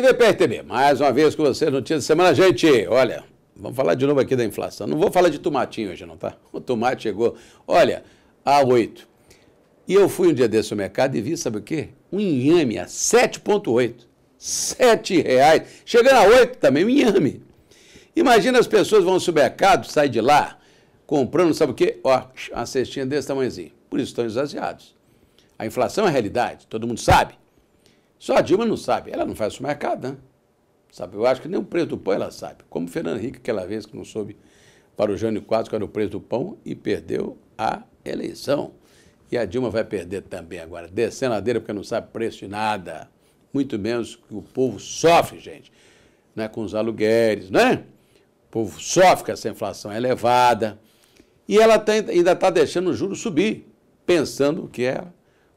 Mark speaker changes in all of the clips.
Speaker 1: TV PRTB, mais uma vez com você, notícia de semana. Gente, olha, vamos falar de novo aqui da inflação. Não vou falar de tomatinho hoje, não, tá? O tomate chegou, olha, a 8. E eu fui um dia desse ao mercado e vi, sabe o quê? Um inhame a 7,8. 7 reais. Chegando a 8 também, um inhame. Imagina as pessoas vão ao supermercado, sai de lá, comprando, sabe o quê? Ó, uma cestinha desse tamanhozinho. Por isso estão exasiados. A inflação é a realidade, todo mundo sabe. Só a Dilma não sabe, ela não faz o mercado, né? Sabe, eu acho que nem o preço do pão ela sabe. Como o Fernando Henrique, aquela vez que não soube para o Jânio Quadros que era o preço do pão e perdeu a eleição. E a Dilma vai perder também agora, descendo a ladeira porque não sabe preço de nada. Muito menos que o povo sofre, gente, né? com os aluguéis, né? O povo sofre com essa inflação é elevada. E ela tá, ainda está deixando o juro subir, pensando que é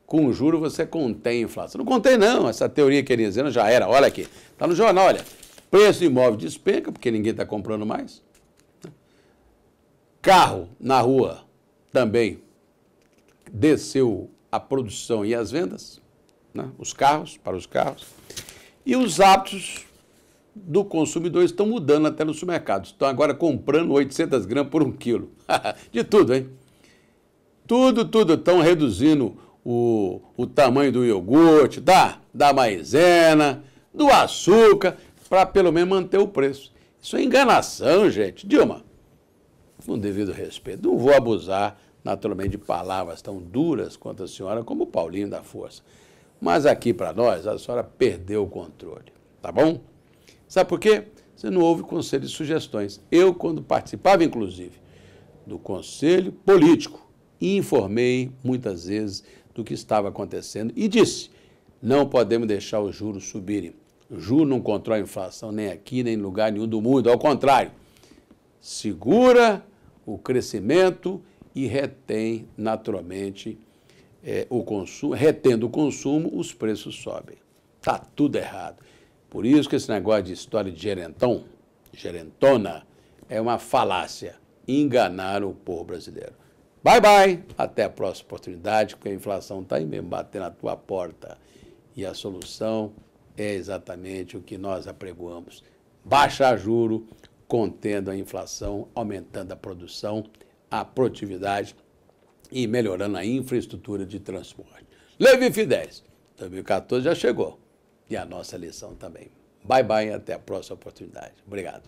Speaker 1: com o juro você contém a inflação. Não contém, não. Essa teoria keynesiana já era. Olha aqui. Está no jornal, olha. Preço do imóvel despenca, porque ninguém está comprando mais. Carro na rua também desceu a produção e as vendas, né? os carros, para os carros. E os hábitos do consumidor estão mudando até nos supermercados. Estão agora comprando 800 gramas por um quilo. De tudo, hein? Tudo, tudo. Estão reduzindo o, o tamanho do iogurte, da, da maisena, do açúcar, para pelo menos manter o preço. Isso é enganação, gente. Dilma, com devido respeito, não vou abusar naturalmente de palavras tão duras quanto a senhora, como o Paulinho da Força. Mas aqui para nós, a senhora perdeu o controle, tá bom? Sabe por quê? Você não houve conselho de sugestões. Eu, quando participava, inclusive, do conselho político, informei muitas vezes do que estava acontecendo e disse: não podemos deixar os juros subirem. O juro não controla a inflação nem aqui, nem em lugar nenhum do mundo. Ao contrário, segura o crescimento e retém naturalmente é, o consumo. Retendo o consumo, os preços sobem. Está tudo errado. Por isso que esse negócio de história de gerentão, gerentona, é uma falácia. Enganar o povo brasileiro. Bye, bye. Até a próxima oportunidade, porque a inflação está aí mesmo, batendo na tua porta. E a solução é exatamente o que nós apregoamos. Baixar juro, contendo a inflação, aumentando a produção, a produtividade e melhorando a infraestrutura de transporte. Leve Fidesz, 2014 já chegou. E a nossa lição também. Bye bye, até a próxima oportunidade. Obrigado.